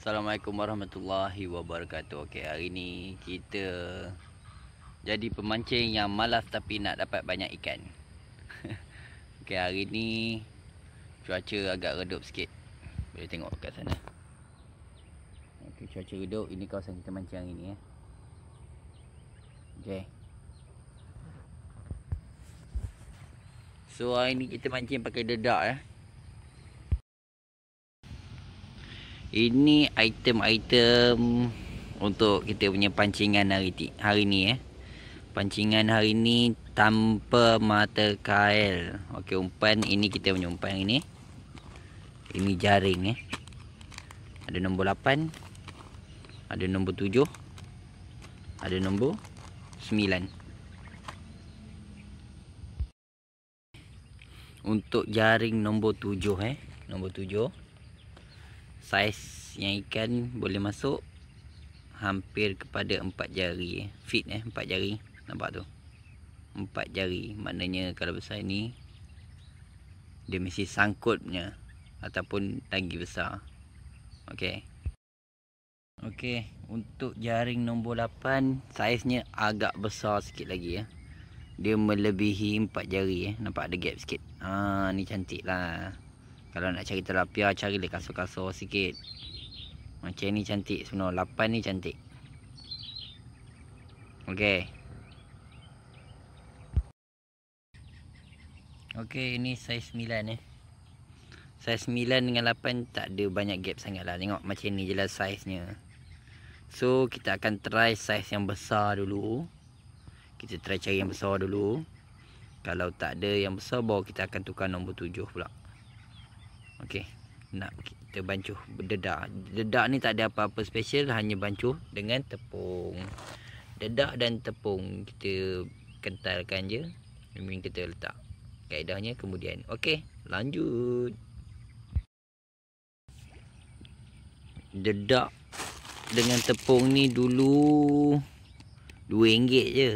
Assalamualaikum warahmatullahi wabarakatuh. Okey, hari ni kita jadi pemancing yang malas tapi nak dapat banyak ikan. Okey, hari ni cuaca agak redup sikit. Boleh tengok kat sana. Okey, cuaca redup ini kawasan kita mancing hari ni eh. Okey. So hari ni kita mancing pakai dedak eh. Ini item-item untuk kita punya pancingan hari ni, hari ni eh. Pancingan hari ni tanpa mata kail. Okey, umpan ini kita punya umpan ini. Ini jaring eh. Ada nombor 8. Ada nombor 7. Ada nombor 9. Untuk jaring nombor tujuh eh. Nombor tujuh saiz yang ikan boleh masuk hampir kepada empat jari eh. fit eh 4 jari nampak tu empat jari maknanya kalau besar ni dia mesti sangkutnya ataupun lagi besar okey okey untuk jaring nombor 8 saiznya agak besar sikit lagi ya eh. dia melebihi empat jari eh nampak ada gap sikit Ah, ni cantik lah. Kalau nak cari terapia cari dia kasur-kasur sikit Macam ni cantik sebenarnya Lapan ni cantik Okey Okey ini saiz 9 ni eh. Saiz 9 dengan 8 tak ada banyak gap sangat lah Tengok macam ni je lah saiznya So kita akan try saiz yang besar dulu Kita try cari yang besar dulu Kalau tak ada yang besar baru kita akan tukar nombor 7 pulak Okey, nak kita bancuh dedak. Dedak ni tak ada apa-apa special, hanya bancuh dengan tepung. Dedak dan tepung kita kentalkan je. Kemudian kita letak kaedahnya kemudian. Okey, lanjut. Dedak dengan tepung ni dulu RM2 je.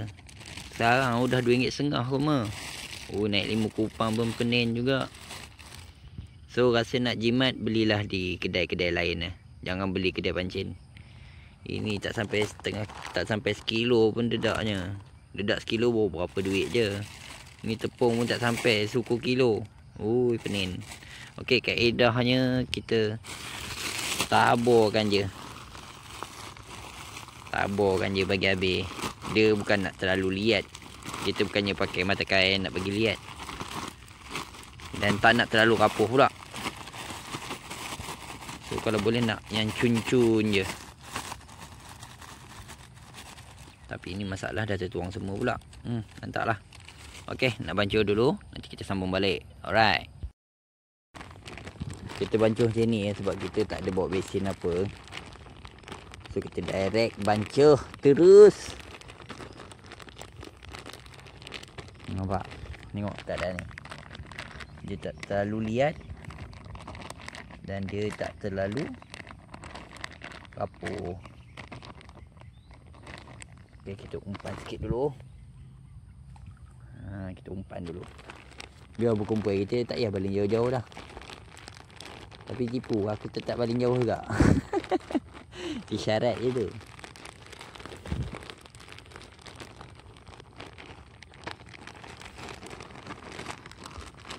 Sekarang udah RM2.5 kot mah. Oh naik lima kupang pun penin juga. So rasa nak jimat belilah di kedai-kedai lain lah. Jangan beli kedai pancin. Ini tak sampai setengah tak sampai sekilo pun dedaknya. Dedak sekilo baru berapa duit je. Ini tepung pun tak sampai suku kilo. Ui penin. Okey kaedahnya kita taburkan je. Taburkan je bagi habis. Dia bukan nak terlalu lihat. Kita bukannya pakai mata kain nak bagi lihat. Dan tak nak terlalu rapuh pula kalau boleh nak yang cun-cun je tapi ini masalah dah tertuang semua pula hmm entahlah okey nak bancuh dulu nanti kita sambung balik alright kita bancuh je ni ya sebab kita tak ada bawa besin apa so kita direct bancuh terus nampak tengok ada ni dia tak terlalu liat dan dia tak terlalu kapur ok kita umpan sikit dulu ha, kita umpan dulu biar berkumpul kita tak payah baling jauh-jauh dah tapi tipu aku tetap baling jauh juga isyarat je tu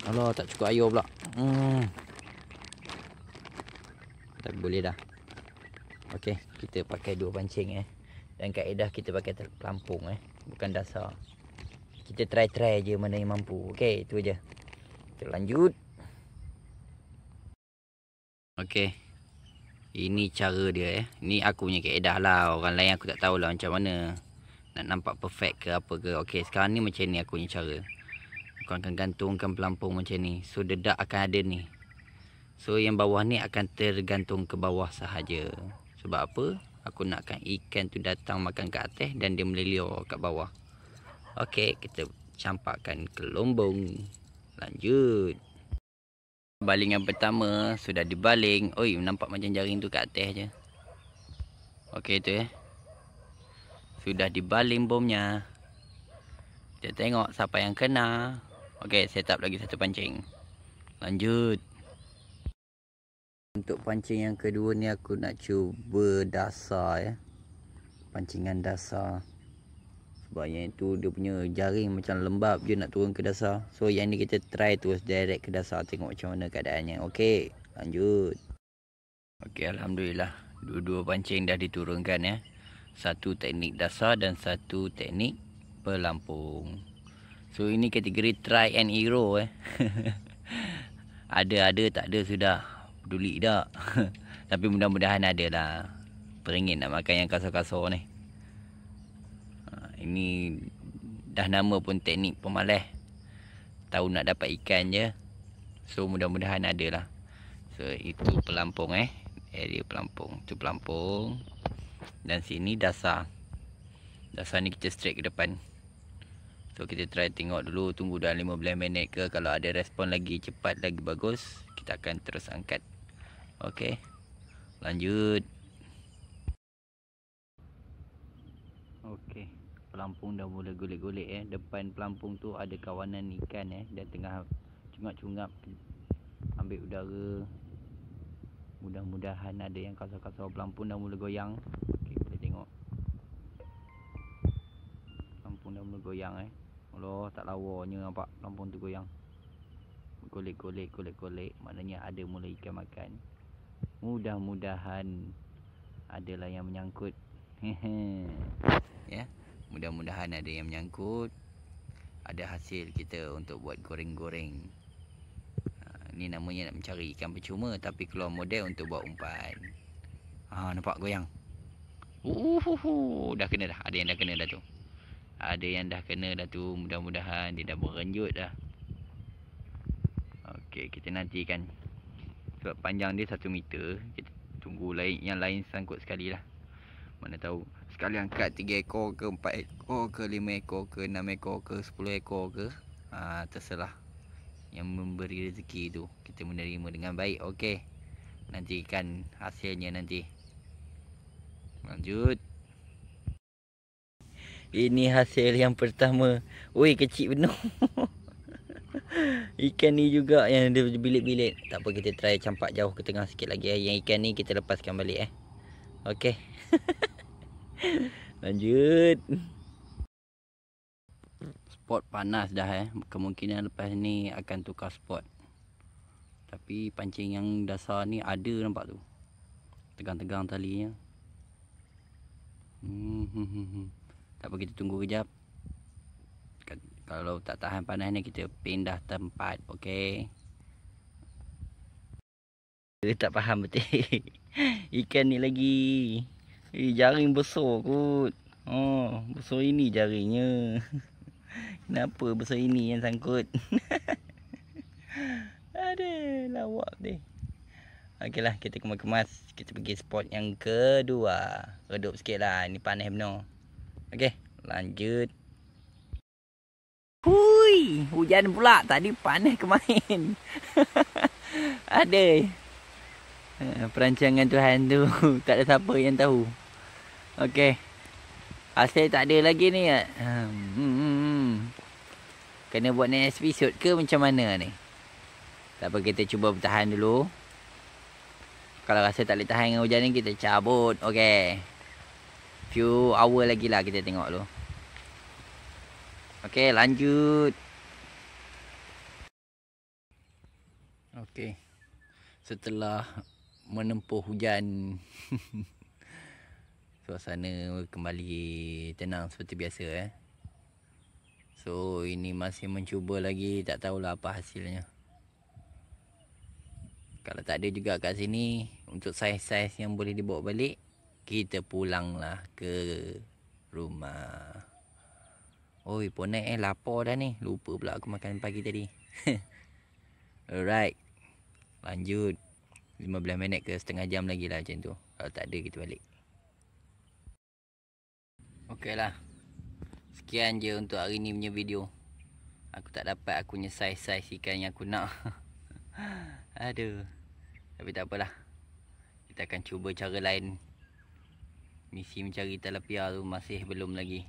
Alah tak cukup ayo pula Hmm tak boleh dah. Okey, kita pakai dua pancing eh. Dan kaedah kita pakai pelampung eh, bukan dasar. Kita try-try aje mana yang mampu. Okey, itu aja. Kita lanjut. Okey. Ini cara dia eh. Ni aku punya kaedah lah. Orang lain aku tak tahu lah macam mana. Nak nampak perfect ke apa ke. Okey, sekarang ni macam ni aku punya cara. Kau akan gantungkan pelampung macam ni. So dedak akan ada ni. So yang bawah ni akan tergantung ke bawah sahaja. Sebab apa? Aku nakkan ikan tu datang makan kat atas dan dia melelior kat bawah. Okey, kita campakkan kelombong. Lanjut. Baling yang pertama sudah dibaling. Oi, nampak macam jaring tu kat atas je. Okey tu ya. Eh. Sudah dibaling bomnya. Kita tengok siapa yang kena. Okey, setup lagi satu pancing. Lanjut. Untuk pancing yang kedua ni aku nak cuba dasar ya. Pancingan dasar. Sebab yang itu dia punya jaring macam lembab je nak turun ke dasar. So yang ni kita try terus direct ke dasar tengok macam mana keadaannya. Okey, lanjut. Okey, alhamdulillah. Dua-dua pancing dah diturunkan ya. Satu teknik dasar dan satu teknik pelampung. So ini kategori try and error eh. Ada-ada tak ada sudah peduli tak Tapi mudah-mudahan ada lah Peringin nak makan yang kasar-kasar ni ha, Ini Dah nama pun teknik pemalas Tahu nak dapat ikan je So mudah-mudahan ada lah So itu pelampung eh Area pelampung Itu pelampung Dan sini dasar Dasar ni kita straight ke depan So kita try tengok dulu Tunggu dalam 15 minit ke Kalau ada respon lagi cepat lagi bagus Kita akan terus angkat Okey. Lanjut. Okey. Pelampung dah mula golek-golek eh. Depan pelampung tu ada kawanan ikan eh. Dia tengah cungap-cungap ambil udara. Mudah-mudahan ada yang kasar-kasar pelampung dah mula goyang. Okey, kita tengok. Pelampung dah mula goyang eh. Allah, tak lawanya nampak pelampung tu goyang. Golek-golek, golek-golek. Maknanya ada mula ikan makan mudah-mudahan adalah yang menyangkut ya mudah-mudahan ada yang menyangkut ada hasil kita untuk buat goreng-goreng ha, ni namanya nak mencari ikan percuma tapi keluar model untuk buat umpan ha nampak goyang uhuhu dah kena dah ada yang dah kena dah tu ada yang dah kena dah tu mudah-mudahan dia dah berenjut dah okey kita nantikan sebab panjang dia satu meter kita tunggu lain yang lain sangkut sekali lah mana tahu sekali angkat tiga ekor ke 4 ekor ke 5 ekor ke 6 ekor ke 10 ekor ke ha, terserah yang memberi rezeki tu kita menerima dengan baik okey nantikan hasilnya nanti lanjut ini hasil yang pertama Ui kecil benar Ikan ni juga yang ada bilik-bilik. Tak apa kita try campak jauh ke tengah sikit lagi eh. Yang ikan ni kita lepaskan balik eh. Okay, Lanjut. Spot panas dah eh. Kemungkinan lepas ni akan tukar spot. Tapi pancing yang dasar ni ada nampak tu. Tegang-tegang talinya. Hmm. hmm, hmm, hmm. Tak apa kita tunggu kejap kalau tak tahan panas ni kita pindah tempat okey dia tak faham betul ikan ni lagi eh jaring besar kut oh besar ini jaringnya kenapa besar ini yang sangkut Ade, lawak deh okeylah kita kemas-kemas kita pergi spot yang kedua redup lah ni panas benar okey lanjut Hujan pula tadi panas kemarin. ada. Eh, perancangan Tuhan tu tak ada siapa yang tahu. Okey. Asyik tak ada lagi ni. Hmm, hmm, hmm, hmm. Kena buat next episode ke macam mana ni? Tak apa kita cuba bertahan dulu. Kalau rasa tak boleh tahan dengan hujan ni kita cabut. Okey. Few hour lagi lah kita tengok dulu. Okey, lanjut. Okey. Setelah menempuh hujan suasana kembali tenang seperti biasa eh. So ini masih mencuba lagi tak tahulah apa hasilnya. Kalau tak ada juga kat sini untuk saiz-saiz yang boleh dibawa balik, kita pulanglah ke rumah. Oi, ponek eh lapar dah ni. Lupa pula aku makan pagi tadi. Alright lanjut 15 minit ke setengah jam lagi lah macam tu kalau tak ada kita balik ok lah sekian je untuk hari ni punya video aku tak dapat aku punya size-size ikan yang aku nak aduh tapi tak apalah kita akan cuba cara lain misi mencari talapia tu masih belum lagi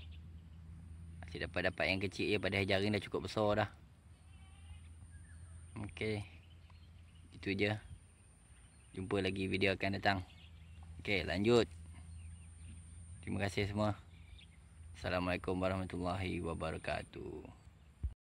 masih dapat-dapat yang kecil je pada jaring dah cukup besar dah ok itu je Jumpa lagi video akan datang Ok lanjut Terima kasih semua Assalamualaikum warahmatullahi wabarakatuh